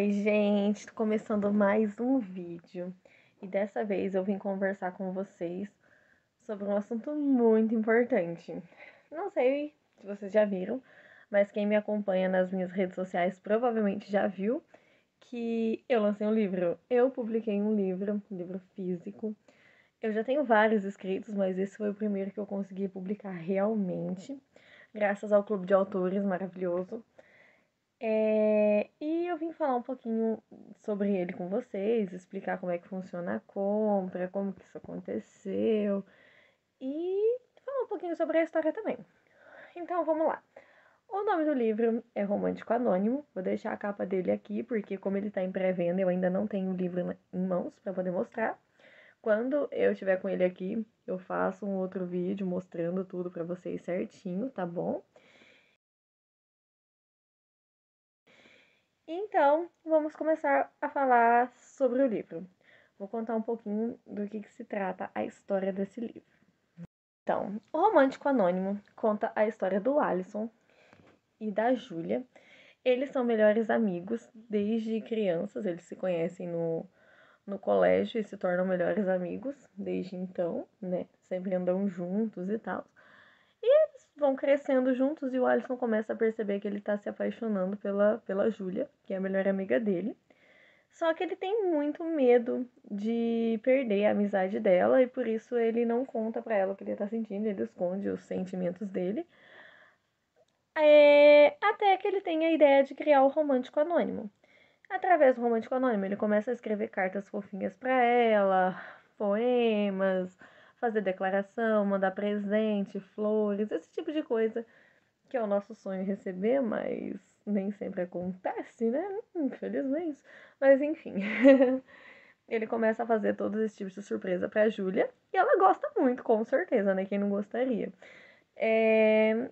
Oi, gente, tô começando mais um vídeo e dessa vez eu vim conversar com vocês sobre um assunto muito importante. Não sei se vocês já viram, mas quem me acompanha nas minhas redes sociais provavelmente já viu que eu lancei um livro. Eu publiquei um livro, um livro físico. Eu já tenho vários escritos, mas esse foi o primeiro que eu consegui publicar realmente, graças ao Clube de Autores maravilhoso. É, e eu vim falar um pouquinho sobre ele com vocês, explicar como é que funciona a compra, como que isso aconteceu e falar um pouquinho sobre a história também. Então vamos lá. O nome do livro é Romântico Anônimo. Vou deixar a capa dele aqui, porque como ele está em pré-venda, eu ainda não tenho o livro em mãos para poder mostrar. Quando eu estiver com ele aqui, eu faço um outro vídeo mostrando tudo para vocês certinho, tá bom? Então, vamos começar a falar sobre o livro. Vou contar um pouquinho do que, que se trata a história desse livro. Então, o Romântico Anônimo conta a história do Alisson e da Júlia. Eles são melhores amigos desde crianças, eles se conhecem no, no colégio e se tornam melhores amigos desde então, né? Sempre andam juntos e tal. E vão crescendo juntos e o Alisson começa a perceber que ele está se apaixonando pela, pela Júlia, que é a melhor amiga dele. Só que ele tem muito medo de perder a amizade dela e por isso ele não conta para ela o que ele tá sentindo, ele esconde os sentimentos dele. É, até que ele tem a ideia de criar o romântico anônimo. Através do romântico anônimo, ele começa a escrever cartas fofinhas para ela, poemas, fazer declaração, mandar presente, flores, esse tipo de coisa que é o nosso sonho receber, mas nem sempre acontece, né? Infelizmente. Mas enfim. ele começa a fazer todos esses tipos de surpresa pra Júlia. E ela gosta muito, com certeza, né? Quem não gostaria. É...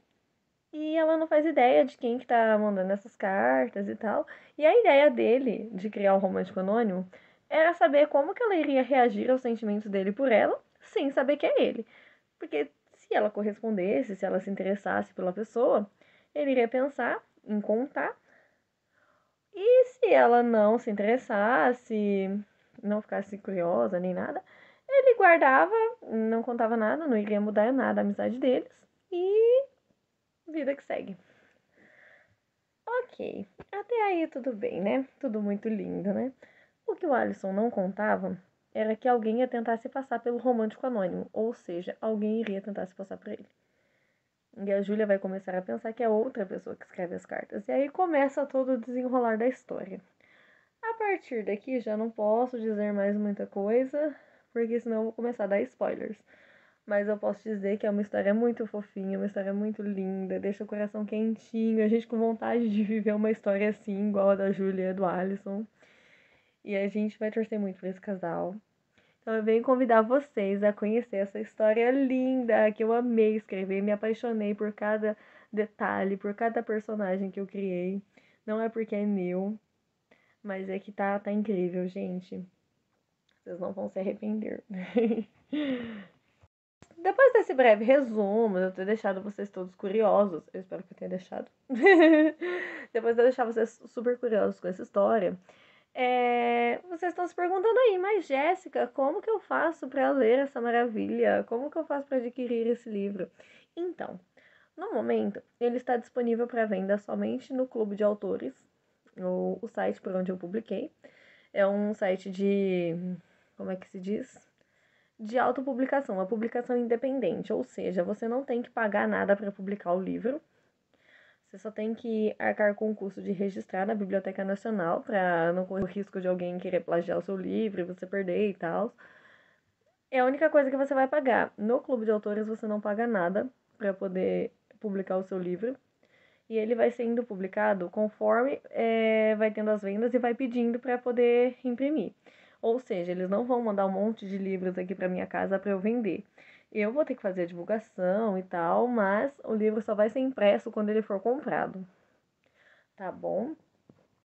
E ela não faz ideia de quem que tá mandando essas cartas e tal. E a ideia dele de criar o romântico anônimo era saber como que ela iria reagir aos sentimentos dele por ela sem saber que é ele. Porque se ela correspondesse, se ela se interessasse pela pessoa, ele iria pensar em contar. E se ela não se interessasse, não ficasse curiosa nem nada, ele guardava, não contava nada, não iria mudar nada a amizade deles e vida que segue. Ok, até aí tudo bem, né? Tudo muito lindo, né? O que o Alisson não contava era que alguém ia tentar se passar pelo romântico anônimo, ou seja, alguém iria tentar se passar por ele. E a Júlia vai começar a pensar que é outra pessoa que escreve as cartas. E aí começa todo o desenrolar da história. A partir daqui já não posso dizer mais muita coisa, porque senão eu vou começar a dar spoilers. Mas eu posso dizer que é uma história muito fofinha, uma história muito linda, deixa o coração quentinho, a gente com vontade de viver uma história assim, igual a da Júlia e do Alisson. E a gente vai torcer muito por esse casal. Então eu venho convidar vocês a conhecer essa história linda que eu amei escrever, me apaixonei por cada detalhe, por cada personagem que eu criei. Não é porque é meu, mas é que tá, tá incrível, gente. Vocês não vão se arrepender. Depois desse breve resumo, eu ter deixado vocês todos curiosos, eu espero que eu tenha deixado. Depois de eu deixar vocês super curiosos com essa história, é, vocês estão se perguntando aí, mas Jéssica, como que eu faço para ler essa maravilha? Como que eu faço para adquirir esse livro? Então, no momento, ele está disponível para venda somente no Clube de Autores, o, o site por onde eu publiquei. É um site de. Como é que se diz? De autopublicação, uma publicação independente, ou seja, você não tem que pagar nada para publicar o livro. Você só tem que arcar com o custo de registrar na Biblioteca Nacional para não correr o risco de alguém querer plagiar o seu livro e você perder e tal. É a única coisa que você vai pagar. No clube de autores você não paga nada para poder publicar o seu livro. E ele vai sendo publicado conforme é, vai tendo as vendas e vai pedindo para poder imprimir. Ou seja, eles não vão mandar um monte de livros aqui para minha casa para eu vender eu vou ter que fazer a divulgação e tal, mas o livro só vai ser impresso quando ele for comprado. Tá bom?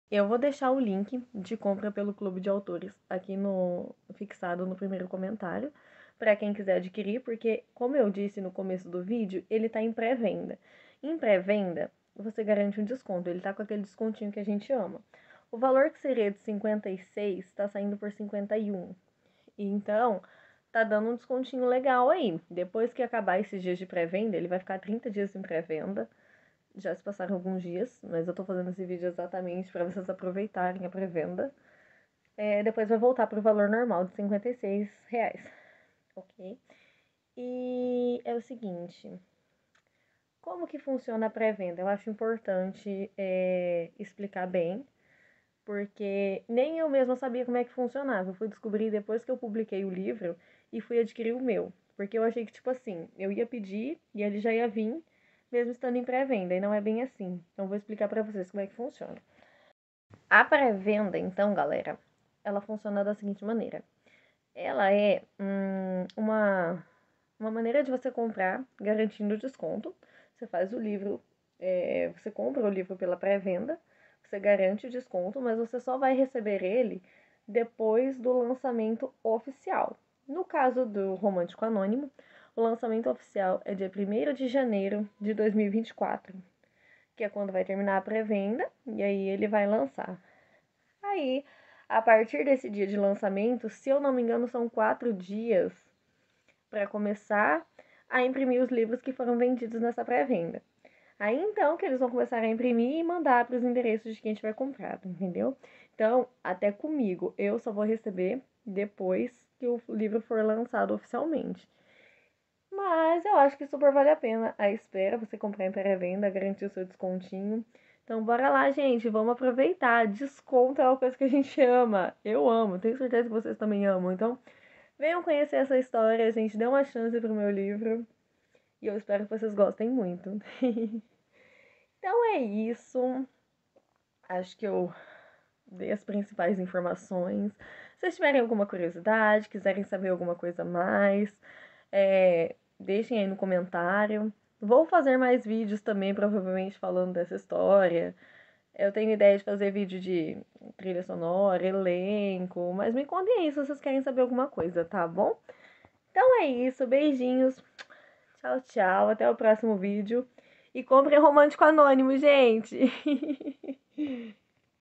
Eu vou deixar o link de compra pelo Clube de Autores aqui no fixado no primeiro comentário para quem quiser adquirir, porque como eu disse no começo do vídeo, ele tá em pré-venda. Em pré-venda, você garante um desconto, ele tá com aquele descontinho que a gente ama. O valor que seria de 56 está saindo por 51. então, tá dando um descontinho legal aí. Depois que acabar esses dias de pré-venda, ele vai ficar 30 dias em pré-venda. Já se passaram alguns dias, mas eu tô fazendo esse vídeo exatamente para vocês aproveitarem a pré-venda. É, depois vai voltar pro valor normal de 56 reais, ok? E é o seguinte, como que funciona a pré-venda? Eu acho importante é, explicar bem, porque nem eu mesma sabia como é que funcionava. Eu fui descobrir depois que eu publiquei o livro e fui adquirir o meu. Porque eu achei que, tipo assim, eu ia pedir e ele já ia vir, mesmo estando em pré-venda, e não é bem assim. Então, vou explicar para vocês como é que funciona. A pré-venda, então, galera, ela funciona da seguinte maneira: ela é hum, uma, uma maneira de você comprar garantindo desconto. Você faz o livro, é, você compra o livro pela pré-venda, você garante o desconto, mas você só vai receber ele depois do lançamento oficial. No caso do Romântico Anônimo, o lançamento oficial é dia 1 de janeiro de 2024, que é quando vai terminar a pré-venda e aí ele vai lançar. Aí, a partir desse dia de lançamento, se eu não me engano, são quatro dias para começar a imprimir os livros que foram vendidos nessa pré-venda. Aí então que eles vão começar a imprimir e mandar para os endereços de quem tiver comprado, entendeu? Então, até comigo, eu só vou receber depois que o livro for lançado oficialmente. Mas eu acho que super vale a pena a espera, você comprar em pré-venda, garantir o seu descontinho. Então bora lá, gente, vamos aproveitar. Desconto é uma coisa que a gente ama. Eu amo, tenho certeza que vocês também amam. Então, venham conhecer essa história, gente, dê uma chance pro meu livro. E eu espero que vocês gostem muito. então é isso. Acho que eu ver as principais informações. Se vocês tiverem alguma curiosidade, quiserem saber alguma coisa mais, é, deixem aí no comentário. Vou fazer mais vídeos também, provavelmente, falando dessa história. Eu tenho ideia de fazer vídeo de trilha sonora, elenco, mas me contem aí se vocês querem saber alguma coisa, tá bom? Então é isso, beijinhos. Tchau, tchau. Até o próximo vídeo. E comprem Romântico Anônimo, gente!